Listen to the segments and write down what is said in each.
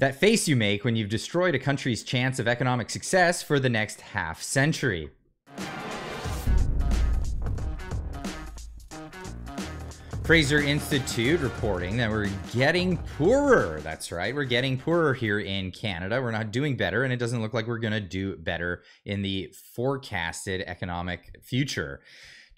That face you make when you've destroyed a country's chance of economic success for the next half century. Fraser Institute reporting that we're getting poorer. That's right. We're getting poorer here in Canada. We're not doing better, and it doesn't look like we're going to do better in the forecasted economic future.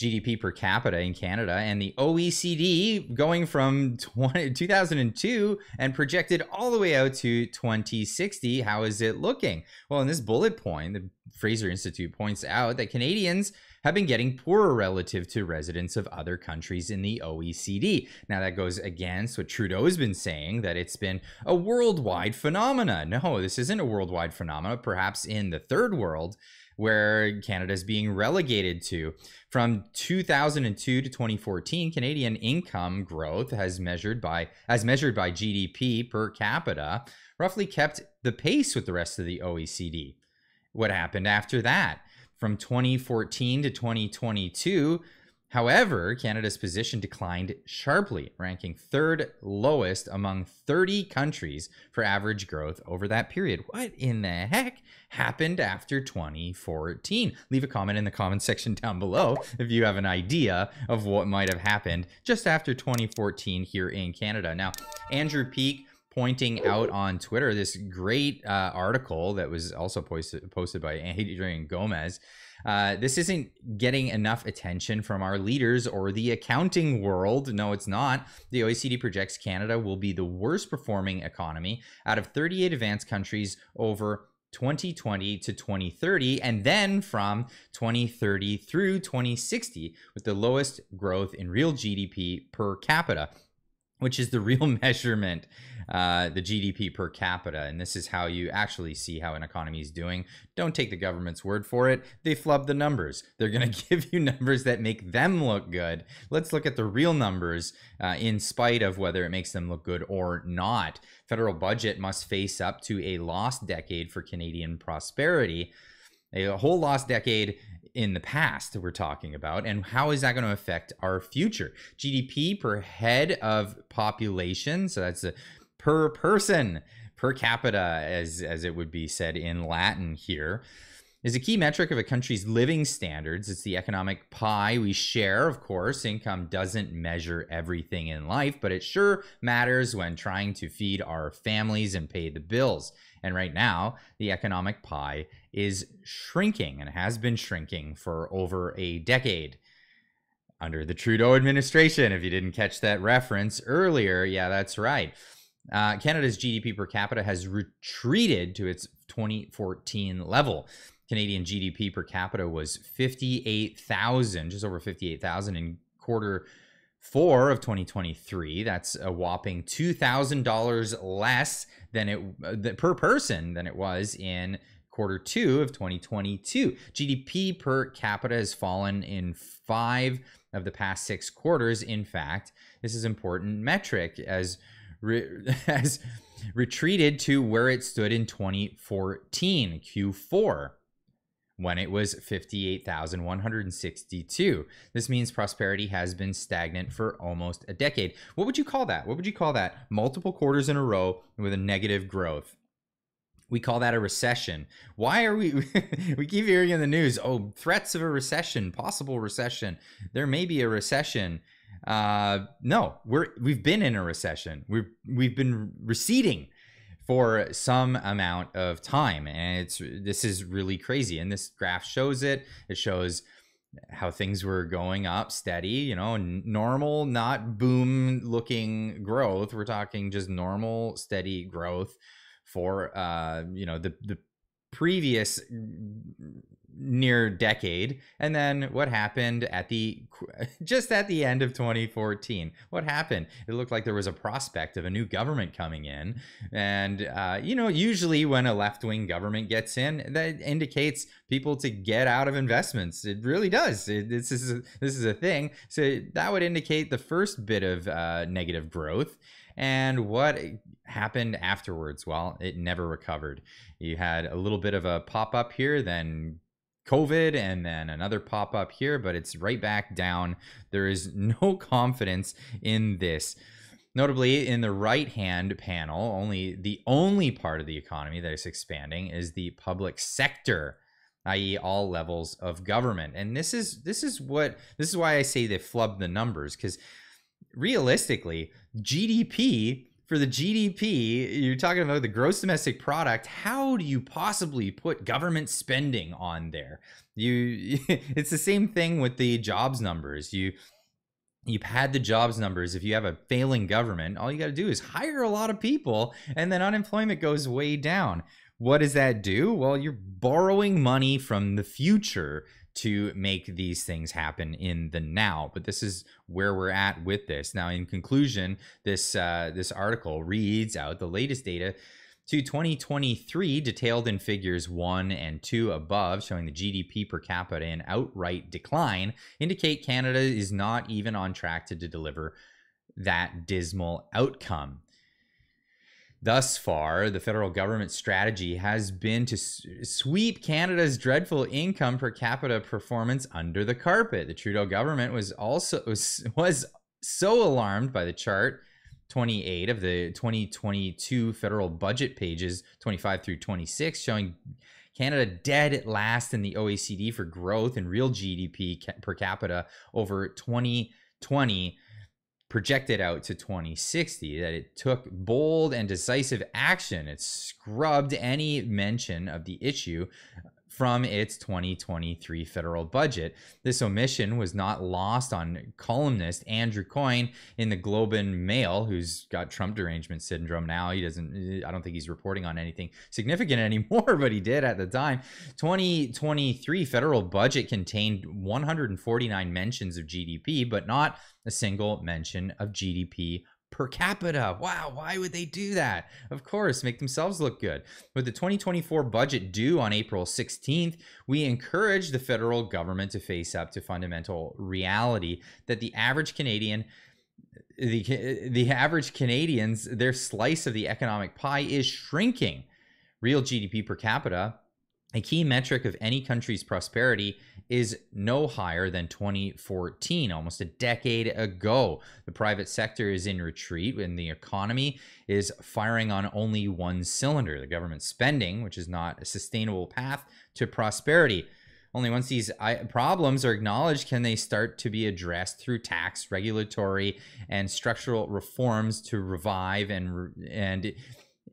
GDP per capita in Canada and the OECD going from 20, 2002 and projected all the way out to 2060. How is it looking? Well, in this bullet point, the Fraser Institute points out that Canadians have been getting poorer relative to residents of other countries in the OECD. Now, that goes against what Trudeau's been saying that it's been a worldwide phenomenon. No, this isn't a worldwide phenomenon. Perhaps in the third world, where Canada is being relegated to. From 2002 to 2014, Canadian income growth has measured by as measured by GDP per capita roughly kept the pace with the rest of the OECD. What happened after that? From 2014 to 2022, However, Canada's position declined sharply, ranking third lowest among 30 countries for average growth over that period. What in the heck happened after 2014? Leave a comment in the comment section down below if you have an idea of what might have happened just after 2014 here in Canada. Now, Andrew Peak pointing out on Twitter this great uh, article that was also posted, posted by Adrian Gomez uh, this isn't getting enough attention from our leaders or the accounting world. No, it's not. The OECD projects Canada will be the worst performing economy out of 38 advanced countries over 2020 to 2030, and then from 2030 through 2060, with the lowest growth in real GDP per capita which is the real measurement, uh, the GDP per capita. And this is how you actually see how an economy is doing. Don't take the government's word for it. They flub the numbers. They're going to give you numbers that make them look good. Let's look at the real numbers uh, in spite of whether it makes them look good or not. Federal budget must face up to a lost decade for Canadian prosperity a whole lost decade in the past we're talking about and how is that going to affect our future gdp per head of population so that's a, per person per capita as as it would be said in latin here is a key metric of a country's living standards. It's the economic pie we share, of course. Income doesn't measure everything in life, but it sure matters when trying to feed our families and pay the bills. And right now, the economic pie is shrinking and has been shrinking for over a decade under the Trudeau administration. If you didn't catch that reference earlier, yeah, that's right. Uh, Canada's GDP per capita has retreated to its 2014 level. Canadian GDP per capita was 58,000, just over 58,000 in quarter four of 2023. That's a whopping $2,000 less than it uh, per person than it was in quarter two of 2022. GDP per capita has fallen in five of the past six quarters. In fact, this is important metric as re- has retreated to where it stood in 2014 Q4 when it was 58,162. This means prosperity has been stagnant for almost a decade. What would you call that? What would you call that? Multiple quarters in a row with a negative growth. We call that a recession. Why are we we keep hearing in the news, oh, threats of a recession, possible recession. There may be a recession. Uh, no, we're we've been in a recession. We've we've been receding for some amount of time, and it's this is really crazy. And this graph shows it. It shows how things were going up steady, you know, normal, not boom looking growth. We're talking just normal, steady growth for uh, you know, the the previous near decade and then what happened at the just at the end of 2014 what happened it looked like there was a prospect of a new government coming in and uh, you know usually when a left-wing government gets in that indicates people to get out of investments it really does it, this is a, this is a thing so that would indicate the first bit of uh, negative growth and what happened afterwards? Well, it never recovered. You had a little bit of a pop up here, then COVID and then another pop up here, but it's right back down. There is no confidence in this. Notably, in the right hand panel, only the only part of the economy that is expanding is the public sector i.e. all levels of government. And this is this is what this is why I say they flubbed the numbers because realistically, GDP for the GDP, you're talking about the gross domestic product. How do you possibly put government spending on there? You, it's the same thing with the jobs numbers. You, you've had the jobs numbers if you have a failing government all you got to do is hire a lot of people and then unemployment goes way down what does that do well you're borrowing money from the future to make these things happen in the now. But this is where we're at with this. Now, in conclusion, this uh, this article reads out the latest data to 2023, detailed in figures one and two above, showing the GDP per capita in outright decline, indicate Canada is not even on track to, to deliver that dismal outcome. Thus far, the federal government's strategy has been to sweep Canada's dreadful income per capita performance under the carpet. The Trudeau government was also was, was so alarmed by the chart 28 of the 2022 federal budget pages 25 through 26 showing Canada dead at last in the OECD for growth and real GDP per capita over 2020 projected out to 2060 that it took bold and decisive action. It scrubbed any mention of the issue from its 2023 federal budget. This omission was not lost on columnist Andrew Coyne in the Globe and Mail, who's got Trump derangement syndrome now. He doesn't, I don't think he's reporting on anything significant anymore, but he did at the time. 2023 federal budget contained 149 mentions of GDP, but not a single mention of GDP per capita. Wow, why would they do that? Of course, make themselves look good. With the 2024 budget due on April 16th, we encourage the federal government to face up to fundamental reality that the average Canadian the the average Canadians their slice of the economic pie is shrinking. Real GDP per capita, a key metric of any country's prosperity, is no higher than 2014, almost a decade ago. The private sector is in retreat and the economy is firing on only one cylinder. The government spending, which is not a sustainable path to prosperity. Only once these problems are acknowledged can they start to be addressed through tax, regulatory, and structural reforms to revive and and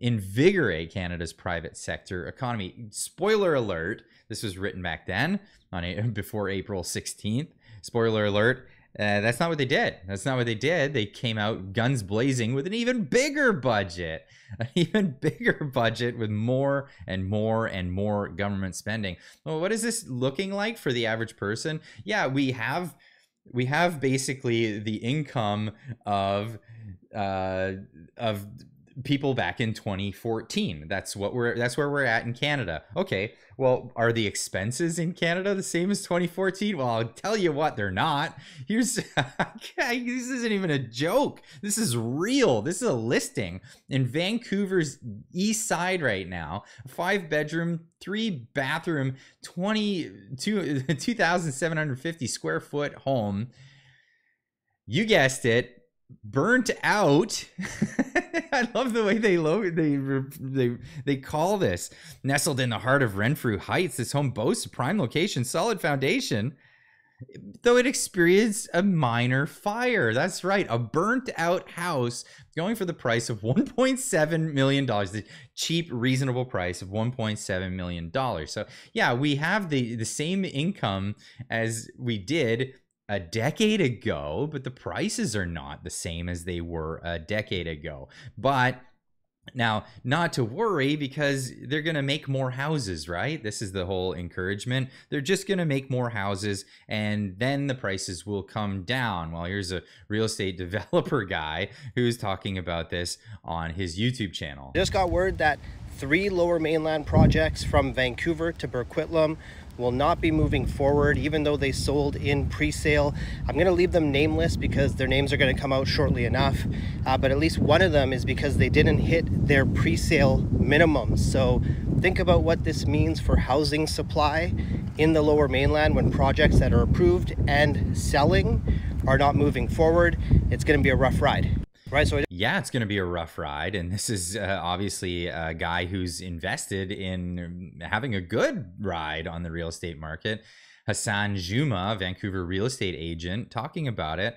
invigorate Canada's private sector economy. Spoiler alert, this was written back then on a, before April 16th. Spoiler alert, uh, that's not what they did. That's not what they did. They came out guns blazing with an even bigger budget, an even bigger budget with more and more and more government spending. Well, what is this looking like for the average person? Yeah, we have we have basically the income of uh, of people back in 2014. That's what we're that's where we're at in Canada. Okay. Well, are the expenses in Canada the same as 2014? Well, I'll tell you what, they're not. Here's this isn't even a joke. This is real. This is a listing in Vancouver's east side right now. 5 bedroom, 3 bathroom, 22 2750 square foot home. You guessed it, burnt out I love the way they lo- they they they call this nestled in the heart of Renfrew Heights. This home boasts a prime location, solid foundation, though it experienced a minor fire. That's right, a burnt out house going for the price of one point seven million dollars. The cheap, reasonable price of one point seven million dollars. So yeah, we have the the same income as we did a decade ago, but the prices are not the same as they were a decade ago. But now, not to worry because they're going to make more houses, right? This is the whole encouragement. They're just going to make more houses and then the prices will come down. Well, here's a real estate developer guy who's talking about this on his YouTube channel. Just got word that three lower mainland projects from Vancouver to Burquitlam will not be moving forward even though they sold in pre-sale. I'm going to leave them nameless because their names are going to come out shortly enough, uh, but at least one of them is because they didn't hit their pre-sale minimums. So think about what this means for housing supply in the lower mainland when projects that are approved and selling are not moving forward. It's going to be a rough ride. Right. So yeah, it's going to be a rough ride, and this is uh, obviously a guy who's invested in having a good ride on the real estate market. Hassan Juma, Vancouver real estate agent, talking about it.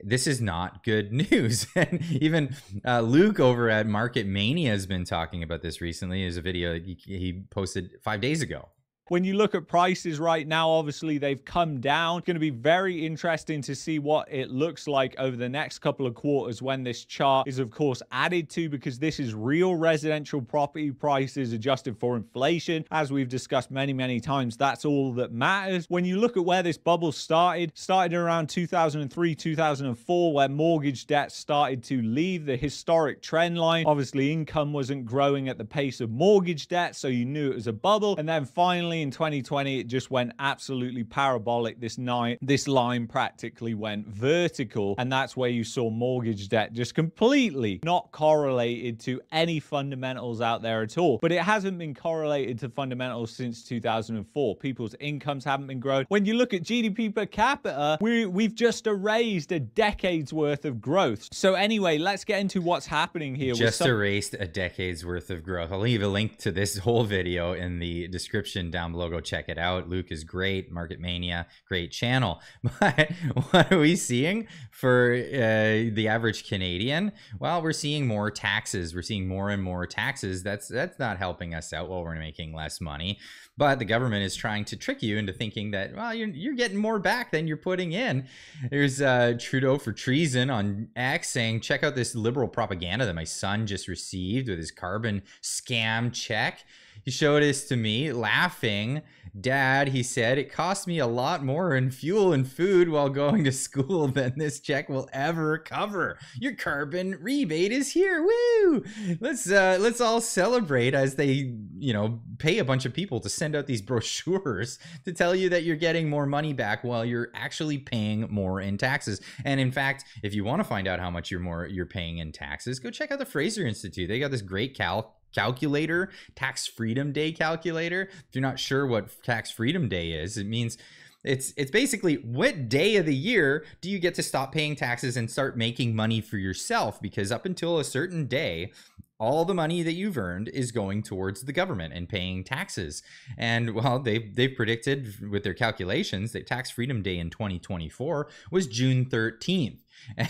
This is not good news. and even uh, Luke over at Market Mania has been talking about this recently. Is a video he, he posted five days ago when you look at prices right now, obviously they've come down. It's going to be very interesting to see what it looks like over the next couple of quarters when this chart is, of course, added to because this is real residential property prices adjusted for inflation. As we've discussed many, many times, that's all that matters. When you look at where this bubble started, started around 2003, 2004, where mortgage debt started to leave the historic trend line. Obviously, income wasn't growing at the pace of mortgage debt, so you knew it was a bubble. And then finally, suddenly in 2020 it just went absolutely parabolic. This night, this line practically went vertical, and that's where you saw mortgage debt just completely not correlated to any fundamentals out there at all. But it hasn't been correlated to fundamentals since 2004. People's incomes haven't been growing. When you look at GDP per capita, we we've just erased a decade's worth of growth. So anyway, let's get into what's happening here. Just some- erased a decade's worth of growth. I'll leave a link to this whole video in the description down down below. Go check it out. Luke is great. Market Mania, great channel. But what are we seeing for uh, the average Canadian? Well, we're seeing more taxes. We're seeing more and more taxes. That's that's not helping us out while we're making less money. But the government is trying to trick you into thinking that, well, you're, you're getting more back than you're putting in. There's uh, Trudeau for treason on X saying, check out this liberal propaganda that my son just received with his carbon scam check. He showed this to me laughing. Dad, he said, it cost me a lot more in fuel and food while going to school than this check will ever cover. Your carbon rebate is here. Woo! Let's uh let's all celebrate as they, you know, pay a bunch of people to send send out these brochures to tell you that you're getting more money back while you're actually paying more in taxes. And in fact, if you want to find out how much you're more you're paying in taxes, go check out the Fraser Institute. They got this great calc calculator, tax freedom day calculator. If you're not sure what tax freedom day is, it means it's it's basically what day of the year do you get to stop paying taxes and start making money for yourself because up until a certain day all the money that you've earned is going towards the government and paying taxes. And well, they've they've predicted with their calculations that tax freedom day in 2024 was June 13th.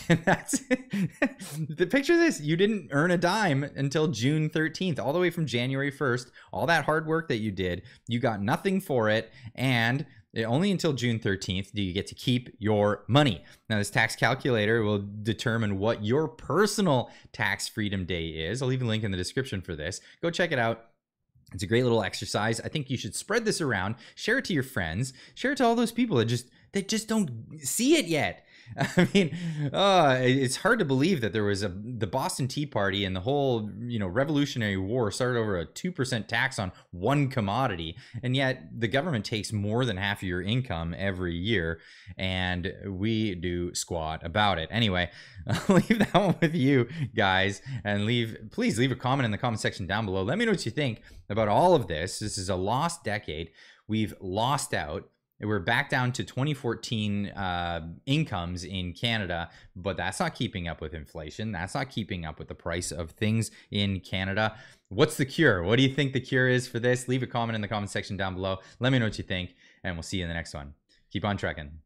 And that's the picture this. You didn't earn a dime until June 13th, all the way from January 1st. All that hard work that you did, you got nothing for it. And only until June 13th do you get to keep your money. Now, this tax calculator will determine what your personal tax freedom day is. I'll leave a link in the description for this. Go check it out. It's a great little exercise. I think you should spread this around, share it to your friends, share it to all those people that just that just don't see it yet. I mean, uh, it's hard to believe that there was a the Boston Tea Party and the whole you know Revolutionary War started over a two percent tax on one commodity, and yet the government takes more than half of your income every year, and we do squat about it. Anyway, I'll leave that one with you guys, and leave please leave a comment in the comment section down below. Let me know what you think about all of this. This is a lost decade. We've lost out we're back down to 2014 uh, incomes in Canada, but that's not keeping up with inflation. That's not keeping up with the price of things in Canada. What's the cure? What do you think the cure is for this? Leave a comment in the comment section down below. Let me know what you think, and we'll see you in the next one. Keep on trekking.